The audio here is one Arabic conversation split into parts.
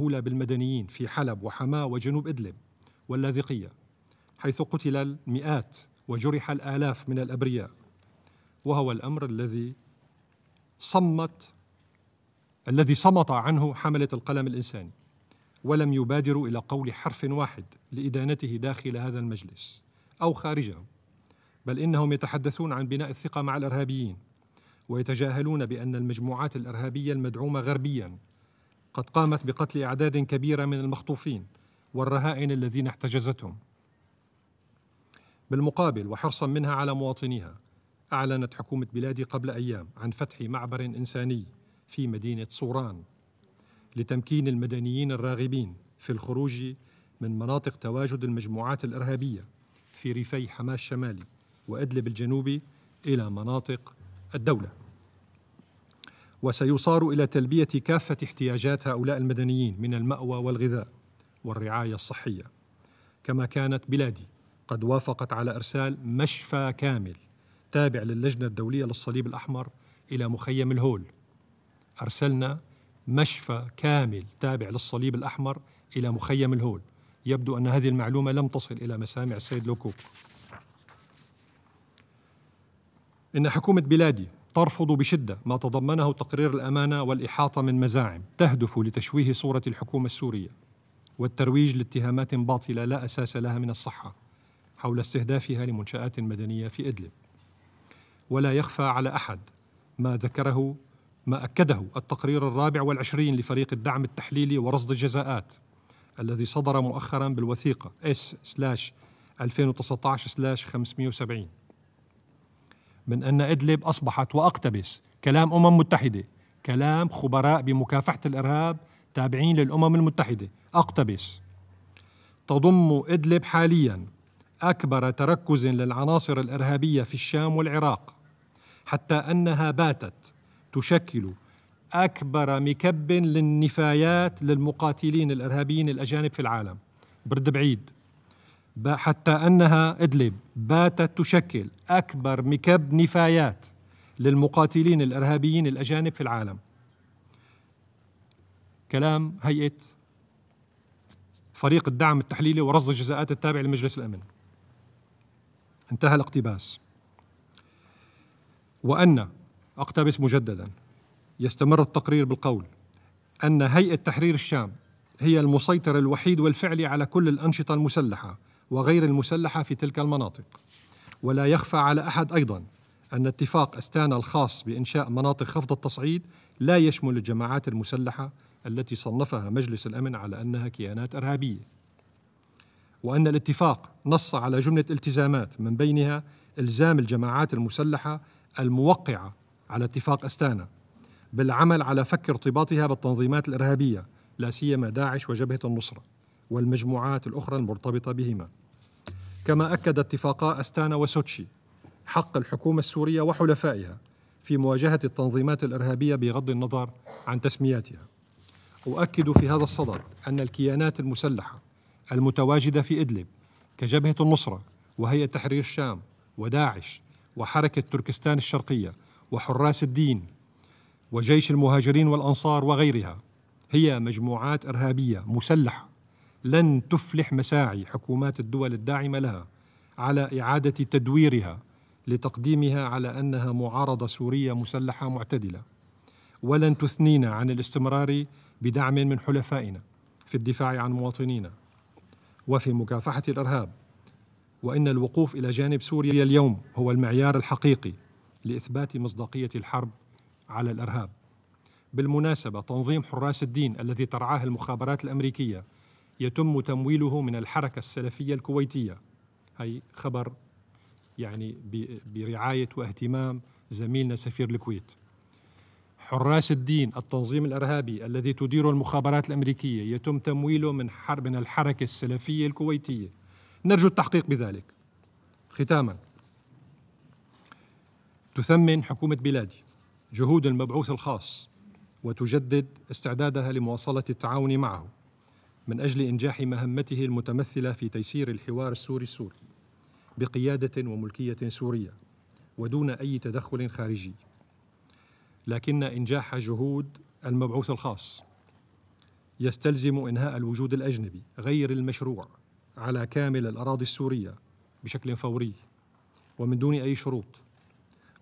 مهولة بالمدنيين في حلب وحماة وجنوب إدلب واللاذقية حيث قتل المئات وجرح الآلاف من الأبرياء وهو الأمر الذي صمت الذي صمت عنه حملة القلم الإنساني ولم يبادروا إلى قول حرف واحد لإدانته داخل هذا المجلس أو خارجه بل إنهم يتحدثون عن بناء الثقة مع الإرهابيين ويتجاهلون بأن المجموعات الإرهابية المدعومة غربيا قد قامت بقتل أعداد كبيرة من المخطوفين والرهائن الذين احتجزتهم بالمقابل وحرصا منها على مواطنيها أعلنت حكومة بلادي قبل أيام عن فتح معبر إنساني في مدينة صوران لتمكين المدنيين الراغبين في الخروج من مناطق تواجد المجموعات الإرهابية في ريفي حماة الشمالي وإدلب الجنوبي إلى مناطق الدولة وسيصار الى تلبيه كافه احتياجات هؤلاء المدنيين من الماوى والغذاء والرعايه الصحيه كما كانت بلادي قد وافقت على ارسال مشفى كامل تابع للجنه الدوليه للصليب الاحمر الى مخيم الهول ارسلنا مشفى كامل تابع للصليب الاحمر الى مخيم الهول يبدو ان هذه المعلومه لم تصل الى مسامع السيد لوكوك ان حكومه بلادي ترفض بشده ما تضمنه تقرير الامانه والاحاطه من مزاعم تهدف لتشويه صوره الحكومه السوريه والترويج لاتهامات باطله لا اساس لها من الصحه حول استهدافها لمنشات مدنيه في ادلب ولا يخفى على احد ما ذكره ما اكده التقرير الرابع والعشرين لفريق الدعم التحليلي ورصد الجزاءات الذي صدر مؤخرا بالوثيقه اس 2019 570 من أن إدلب أصبحت وأقتبس كلام أمم متحدة كلام خبراء بمكافحة الإرهاب تابعين للأمم المتحدة أقتبس تضم إدلب حاليا أكبر تركز للعناصر الإرهابية في الشام والعراق حتى أنها باتت تشكل أكبر مكب للنفايات للمقاتلين الإرهابيين الأجانب في العالم برد بعيد حتى أنها إدلب باتت تشكل أكبر مكب نفايات للمقاتلين الإرهابيين الأجانب في العالم كلام هيئة فريق الدعم التحليلي ورصد الجزاءات التابع لمجلس الأمن انتهى الاقتباس وأن أقتبس مجددا يستمر التقرير بالقول أن هيئة تحرير الشام هي المسيطر الوحيد والفعلي على كل الأنشطة المسلحة وغير المسلحة في تلك المناطق ولا يخفى على أحد أيضا أن اتفاق أستانا الخاص بإنشاء مناطق خفض التصعيد لا يشمل الجماعات المسلحة التي صنفها مجلس الأمن على أنها كيانات إرهابية وأن الاتفاق نص على جملة التزامات من بينها إلزام الجماعات المسلحة الموقعة على اتفاق أستانا بالعمل على فك ارتباطها بالتنظيمات الإرهابية لا سيما داعش وجبهة النصره والمجموعات الأخرى المرتبطة بهما كما أكد اتفاقا أستانا وسوتشي حق الحكومة السورية وحلفائها في مواجهة التنظيمات الإرهابية بغض النظر عن تسمياتها أؤكد في هذا الصدد أن الكيانات المسلحة المتواجدة في إدلب كجبهة النصرة وهيئة تحرير الشام وداعش وحركة تركستان الشرقية وحراس الدين وجيش المهاجرين والأنصار وغيرها هي مجموعات إرهابية مسلحة لن تفلح مساعي حكومات الدول الداعمه لها على اعاده تدويرها لتقديمها على انها معارضه سوريه مسلحه معتدله ولن تثنينا عن الاستمرار بدعم من حلفائنا في الدفاع عن مواطنينا وفي مكافحه الارهاب وان الوقوف الى جانب سوريا اليوم هو المعيار الحقيقي لاثبات مصداقيه الحرب على الارهاب بالمناسبه تنظيم حراس الدين الذي ترعاه المخابرات الامريكيه يتم تمويله من الحركة السلفية الكويتية هي خبر يعني برعاية واهتمام زميلنا سفير الكويت حراس الدين التنظيم الارهابي الذي تديره المخابرات الامريكيه يتم تمويله من حرب من الحركه السلفيه الكويتيه نرجو التحقيق بذلك ختاما تثمن حكومه بلادي جهود المبعوث الخاص وتجدد استعدادها لمواصله التعاون معه من أجل إنجاح مهمته المتمثلة في تيسير الحوار السوري السوري بقيادة وملكية سورية ودون أي تدخل خارجي لكن إنجاح جهود المبعوث الخاص يستلزم إنهاء الوجود الأجنبي غير المشروع على كامل الأراضي السورية بشكل فوري ومن دون أي شروط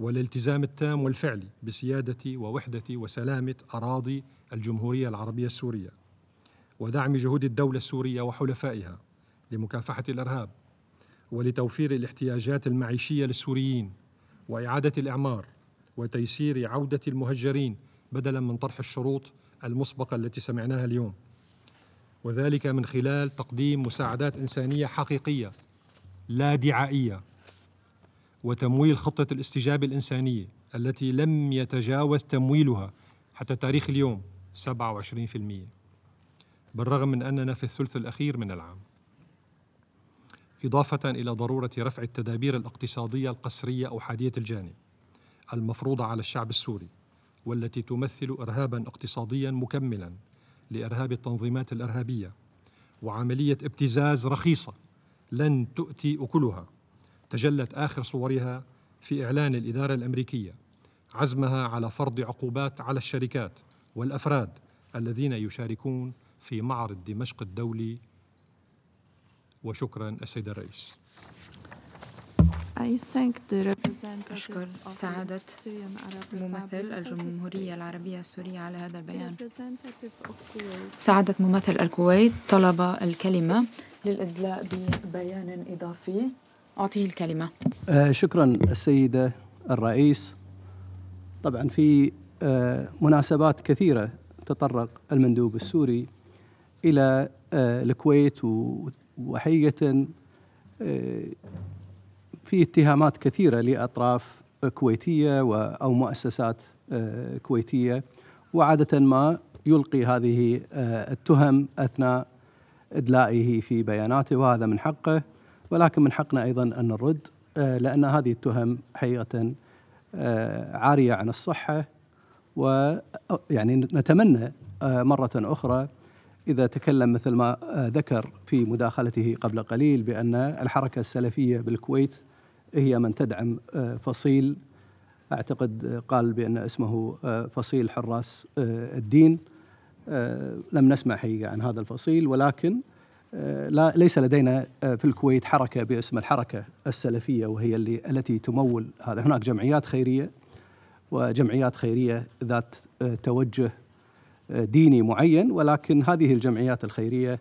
والالتزام التام والفعلي بسيادة ووحدة وسلامة أراضي الجمهورية العربية السورية ودعم جهود الدولة السورية وحلفائها لمكافحة الإرهاب ولتوفير الاحتياجات المعيشية للسوريين وإعادة الإعمار وتيسير عودة المهجرين بدلا من طرح الشروط المسبقة التي سمعناها اليوم وذلك من خلال تقديم مساعدات إنسانية حقيقية لا دعائية وتمويل خطة الاستجابة الإنسانية التي لم يتجاوز تمويلها حتى تاريخ اليوم 27% بالرغم من أننا في الثلث الأخير من العام إضافة إلى ضرورة رفع التدابير الاقتصادية القسرية أو حادية الجانب المفروضة على الشعب السوري والتي تمثل إرهابا اقتصاديا مكملا لإرهاب التنظيمات الإرهابية وعملية ابتزاز رخيصة لن تؤتي أكلها تجلت آخر صورها في إعلان الإدارة الأمريكية عزمها على فرض عقوبات على الشركات والأفراد الذين يشاركون في معرض دمشق الدولي وشكرا السيد الرئيس أشكر سعادة ممثل الجمهورية العربية السورية على هذا البيان سعادة ممثل الكويت طلب الكلمة للإدلاء ببيان إضافي أعطيه الكلمة آه، شكرا السيدة الرئيس طبعا في آه، مناسبات كثيرة تطرق المندوب السوري الى آه، الكويت وحقيقه آه، في اتهامات كثيره لاطراف كويتيه او مؤسسات آه، كويتيه وعاده ما يلقي هذه التهم اثناء ادلائه في بياناته وهذا من حقه ولكن من حقنا ايضا ان نرد لان هذه التهم حقيقه عاريه عن الصحه ويعني نتمنى مره اخرى إذا تكلم مثل ما آه، ذكر في مداخلته قبل قليل بأن الحركة السلفية بالكويت هي من تدعم آه، فصيل أعتقد قال بأن اسمه آه، فصيل حراس الدين لم نسمع حقيقة عن هذا الفصيل ولكن لا ليس لدينا في الكويت حركة باسم الحركة السلفية وهي اللي التي تمول هذا هناك جمعيات خيرية وجمعيات خيرية ذات توجه ديني معين ولكن هذه الجمعيات الخيريه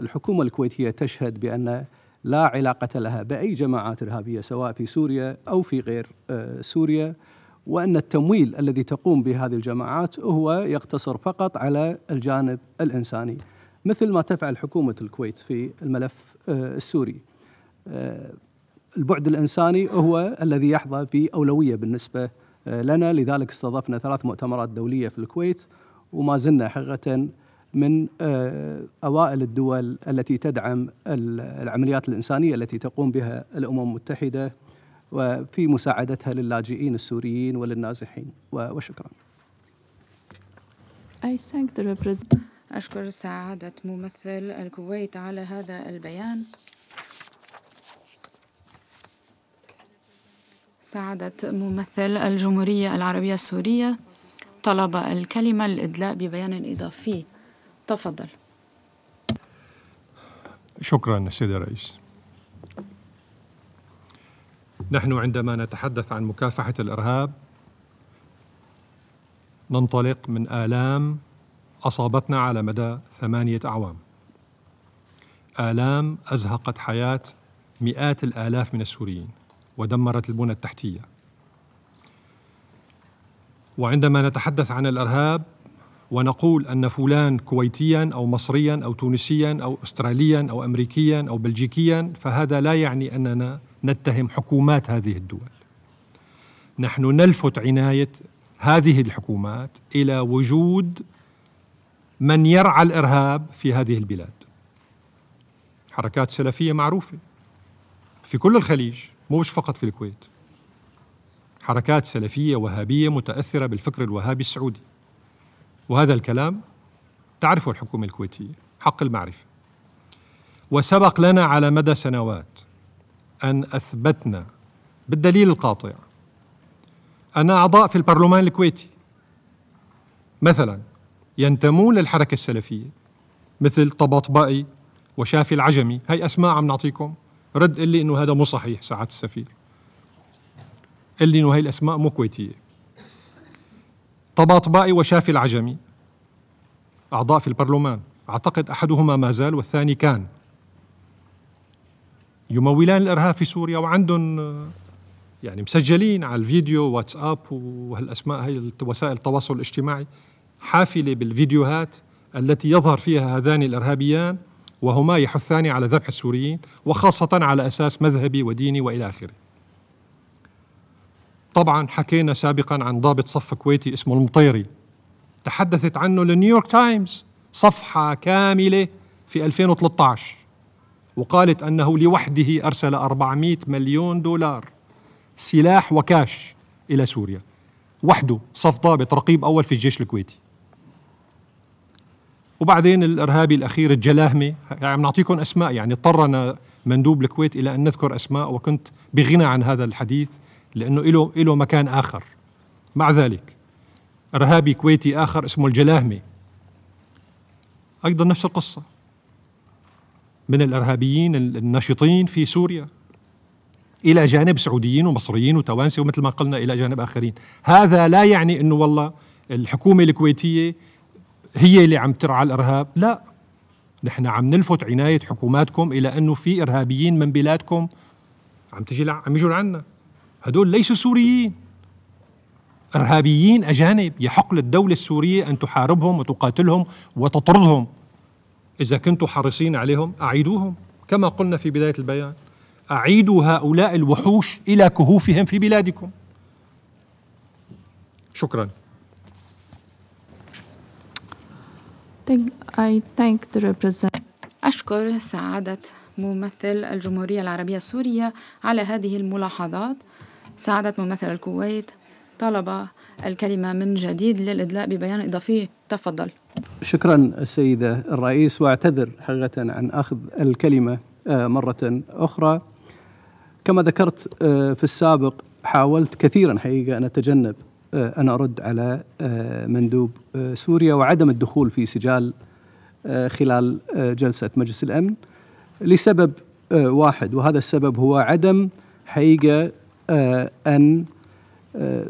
الحكومه الكويتيه تشهد بان لا علاقه لها باي جماعات ارهابيه سواء في سوريا او في غير آه، سوريا وان التمويل الذي تقوم به هذه الجماعات هو يقتصر فقط على الجانب الانساني مثل ما تفعل حكومه الكويت في الملف آه، السوري. آه، البعد الانساني هو الذي يحظى باولويه بالنسبه لنا لذلك استضفنا ثلاث مؤتمرات دوليه في الكويت وما زلنا حقيقة من آه، أوائل الدول التي تدعم العمليات الإنسانية التي تقوم بها الأمم المتحدة وفي مساعدتها للاجئين السوريين وللنازحين وشكرا I thank the أشكر سعادة ممثل الكويت على هذا البيان سعادة ممثل الجمهورية العربية السورية طلب الكلمة للإدلاء ببيان إضافي تفضل شكرا سيد الرئيس نحن عندما نتحدث عن مكافحة الإرهاب ننطلق من آلام أصابتنا على مدى ثمانية أعوام آلام أزهقت حياة مئات الآلاف من السوريين ودمرت البنى التحتية وعندما نتحدث عن الارهاب ونقول ان فلان كويتيا او مصريا او تونسيا او استراليا او امريكيا او بلجيكيا فهذا لا يعني اننا نتهم حكومات هذه الدول. نحن نلفت عنايه هذه الحكومات الى وجود من يرعى الارهاب في هذه البلاد. حركات سلفيه معروفه في كل الخليج مش فقط في الكويت. حركات سلفية وهابية متأثرة بالفكر الوهابي السعودي وهذا الكلام تعرفه الحكومة الكويتية حق المعرفة وسبق لنا على مدى سنوات أن أثبتنا بالدليل القاطع أن أعضاء في البرلمان الكويتي مثلا ينتمون للحركة السلفية مثل طباطبائي وشافي العجمي هاي أسماء عم نعطيكم رد لي أنه هذا مو صحيح ساعات السفير قال لي انه هاي الاسماء مو كويتيه طباطبائي وشافي العجمي اعضاء في البرلمان اعتقد احدهما ما زال والثاني كان يمولان الارهاب في سوريا وعندهم يعني مسجلين على الفيديو واتساب وهالاسماء هي وسائل التواصل الاجتماعي حافله بالفيديوهات التي يظهر فيها هذان الارهابيان وهما يحثان على ذبح السوريين وخاصه على اساس مذهبي وديني والى اخره طبعا حكينا سابقا عن ضابط صف كويتي اسمه المطيري تحدثت عنه لنيويورك تايمز صفحة كاملة في 2013 وقالت أنه لوحده أرسل 400 مليون دولار سلاح وكاش إلى سوريا وحده صف ضابط رقيب أول في الجيش الكويتي وبعدين الإرهابي الأخير الجلاهمة يعني عم نعطيكم أسماء يعني اضطرنا مندوب الكويت إلى أن نذكر أسماء وكنت بغنى عن هذا الحديث لأنه له له مكان آخر مع ذلك إرهابي كويتي آخر اسمه الجلاهمي أيضا نفس القصة من الإرهابيين الناشطين في سوريا إلى جانب سعوديين ومصريين وتوانسة ومثل ما قلنا إلى جانب آخرين هذا لا يعني أنه والله الحكومة الكويتية هي اللي عم ترعى الإرهاب لا نحن عم نلفت عناية حكوماتكم إلى أنه في إرهابيين من بلادكم عم تجي عم يجوا لعنا هدول ليسوا سوريين إرهابيين أجانب يحق للدولة السورية أن تحاربهم وتقاتلهم وتطردهم إذا كنتم حريصين عليهم أعيدوهم كما قلنا في بداية البيان أعيدوا هؤلاء الوحوش إلى كهوفهم في بلادكم شكرا أشكر سعادة ممثل الجمهورية العربية السورية على هذه الملاحظات ساعدت ممثل الكويت طلب الكلمة من جديد للإدلاء ببيان إضافي تفضل شكرا السيدة الرئيس وأعتذر حقيقة عن أخذ الكلمة آه، مرة أخرى كما ذكرت آه، في السابق حاولت كثيرا حقيقة أن أتجنب آه، أن أرد على مندوب سوريا وعدم الدخول في سجال خلال جلسة مجلس الأمن لسبب واحد وهذا السبب هو عدم حقيقة آه، أن آه،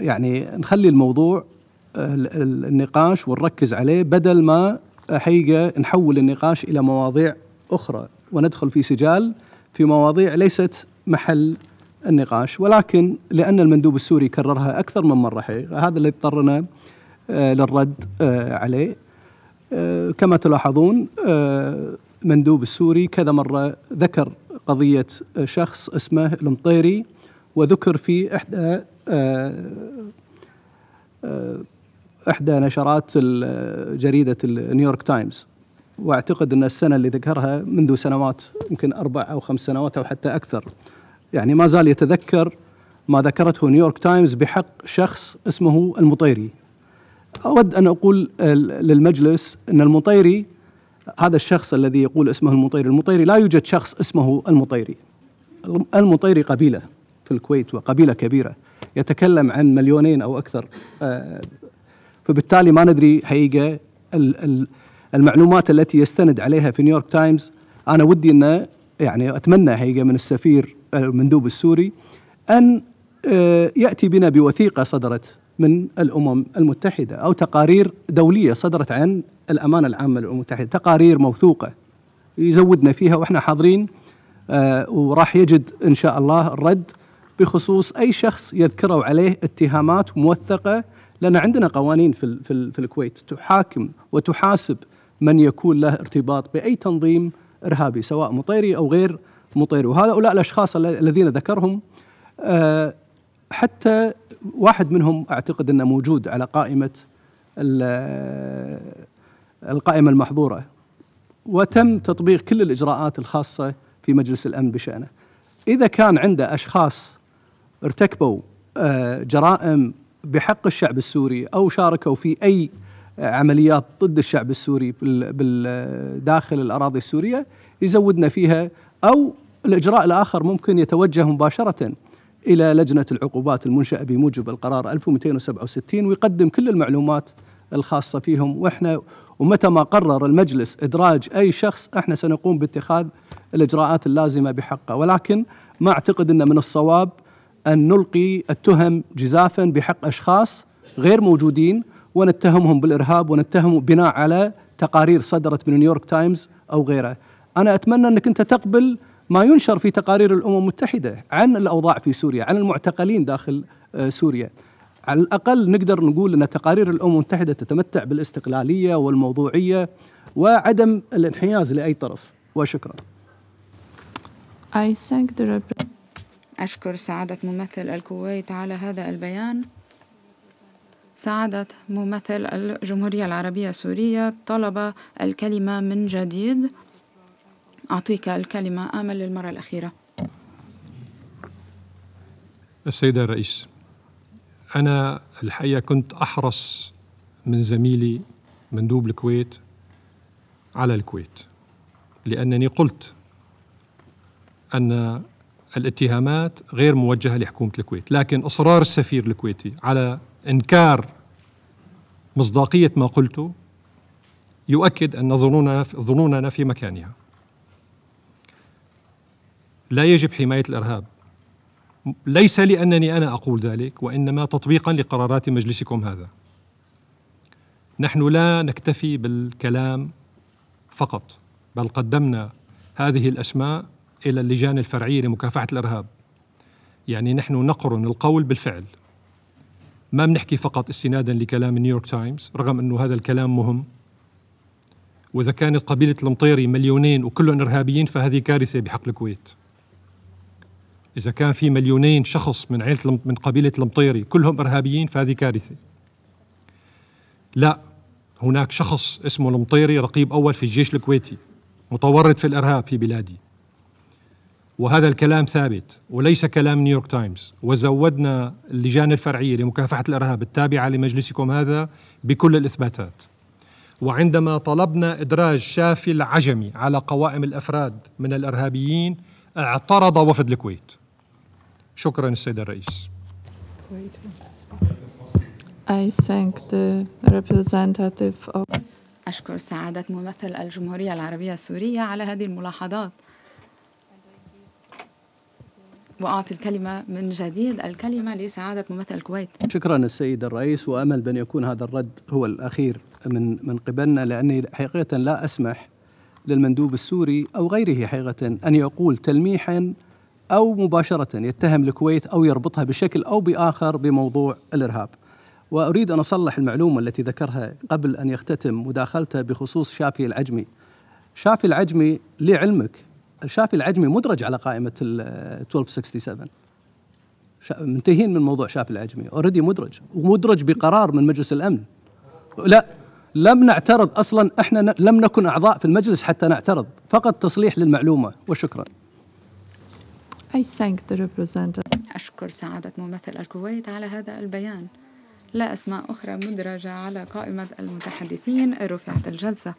يعني نخلي الموضوع آه، النقاش ونركز عليه بدل ما حقيقة نحول النقاش إلى مواضيع أخرى وندخل في سجال في مواضيع ليست محل النقاش ولكن لأن المندوب السوري كررها أكثر من مرة حقيقة هذا اللي اضطرنا للرد عليه كما تلاحظون مندوب السوري كذا مرة ذكر قضية شخص اسمه المطيري وذكر في إحدى آه، آه، إحدى نشرات جريدة نيويورك تايمز واعتقد ان السنه اللي ذكرها منذ سنوات يمكن اربع او خمس سنوات او حتى اكثر يعني ما زال يتذكر ما ذكرته نيويورك تايمز بحق شخص اسمه المطيري اود ان اقول للمجلس ان المطيري هذا الشخص الذي يقول اسمه المطيري المطيري لا يوجد شخص اسمه المطيري المطيري قبيلة في الكويت وقبيلة كبيرة يتكلم عن مليونين أو أكثر آه، فبالتالي ما ندري حقيقة المعلومات التي يستند عليها في نيويورك تايمز أنا ودي أن يعني أتمنى حقيقة من السفير المندوب السوري أن آه، يأتي بنا بوثيقة صدرت من الامم المتحده او تقارير دوليه صدرت عن الامانه العامه للامم المتحده، تقارير موثوقه يزودنا فيها واحنا حاضرين آه، وراح يجد ان شاء الله الرد بخصوص اي شخص يذكروا عليه اتهامات موثقه لان عندنا قوانين في في, في الكويت تحاكم وتحاسب من يكون له ارتباط باي تنظيم ارهابي سواء مطيري او غير مطيري وهؤلاء الاشخاص الذين ذكرهم آه، حتى واحد منهم اعتقد انه موجود على قائمه القائمه المحظوره وتم تطبيق كل الاجراءات الخاصه في مجلس الامن بشانه. اذا كان عنده اشخاص ارتكبوا آه، جرائم بحق الشعب السوري او شاركوا في اي عمليات ضد الشعب السوري داخل الاراضي السوريه يزودنا فيها او الاجراء الاخر ممكن يتوجه مباشره إلى لجنة العقوبات المنشأة بموجب القرار 1267 ويقدم كل المعلومات الخاصة فيهم وإحنا ومتى ما قرر المجلس إدراج أي شخص إحنا سنقوم باتخاذ الإجراءات اللازمة بحقه ولكن ما أعتقد أن من الصواب أن نلقي التهم جزافا بحق أشخاص غير موجودين ونتهمهم بالإرهاب ونتهم بناء على تقارير صدرت من نيويورك تايمز أو غيره أنا أتمنى أنك أنت تقبل ما ينشر في تقارير الامم المتحده عن الاوضاع في سوريا عن المعتقلين داخل آه، سوريا على الاقل نقدر نقول ان تقارير الامم المتحده تتمتع بالاستقلاليه والموضوعيه وعدم الانحياز لاي طرف وشكرا أشكر سعادة ممثل الكويت على هذا البيان سعادة ممثل الجمهورية العربية السورية طلب الكلمة من جديد أعطيك الكلمة آمل للمرة الأخيرة السيدة الرئيس أنا الحقيقة كنت أحرص من زميلي مندوب الكويت على الكويت لأنني قلت أن الاتهامات غير موجهة لحكومة الكويت لكن إصرار السفير الكويتي على إنكار مصداقية ما قلته يؤكد أن ظنوننا ظنوننا في مكانها لا يجب حماية الإرهاب ليس لأنني أنا أقول ذلك وإنما تطبيقا لقرارات مجلسكم هذا نحن لا نكتفي بالكلام فقط بل قدمنا هذه الأسماء إلى اللجان الفرعية لمكافحة الإرهاب يعني نحن نقرن القول بالفعل ما بنحكي فقط استنادا لكلام نيويورك تايمز رغم أنه هذا الكلام مهم وإذا كانت قبيلة المطيري مليونين وكلهم إرهابيين فهذه كارثة بحق الكويت إذا كان في مليونين شخص من عيلة من قبيلة المطيري كلهم إرهابيين فهذه كارثة لا هناك شخص اسمه المطيري رقيب أول في الجيش الكويتي متورط في الإرهاب في بلادي وهذا الكلام ثابت وليس كلام نيويورك تايمز وزودنا اللجان الفرعية لمكافحة الإرهاب التابعة لمجلسكم هذا بكل الإثباتات وعندما طلبنا إدراج شافي العجمي على قوائم الأفراد من الإرهابيين اعترض وفد الكويت شكرا السيد الرئيس I thank the representative of أشكر سعادة ممثل الجمهورية العربية السورية على هذه الملاحظات وأعطي الكلمة من جديد الكلمة لسعادة ممثل الكويت شكرا السيد الرئيس وأمل بأن يكون هذا الرد هو الأخير من من قبلنا لأني حقيقة لا أسمح للمندوب السوري أو غيره حقيقة أن يقول تلميحا أو مباشرة يتهم الكويت أو يربطها بشكل أو بآخر بموضوع الإرهاب وأريد أن أصلح المعلومة التي ذكرها قبل أن يختتم مداخلته بخصوص شافي العجمي شافي العجمي لعلمك الشافي العجمي مدرج على قائمة الـ 1267 منتهين من موضوع شافي العجمي اوريدي مدرج ومدرج بقرار من مجلس الامن لا لم نعترض اصلا احنا لم نكن اعضاء في المجلس حتى نعترض فقط تصليح للمعلومه وشكرا I thank the representative. أشكر سعادة ممثل الكويت على هذا البيان. لا أسماء أخرى مدرجة على قائمة المتحدثين رفعت الجلسة.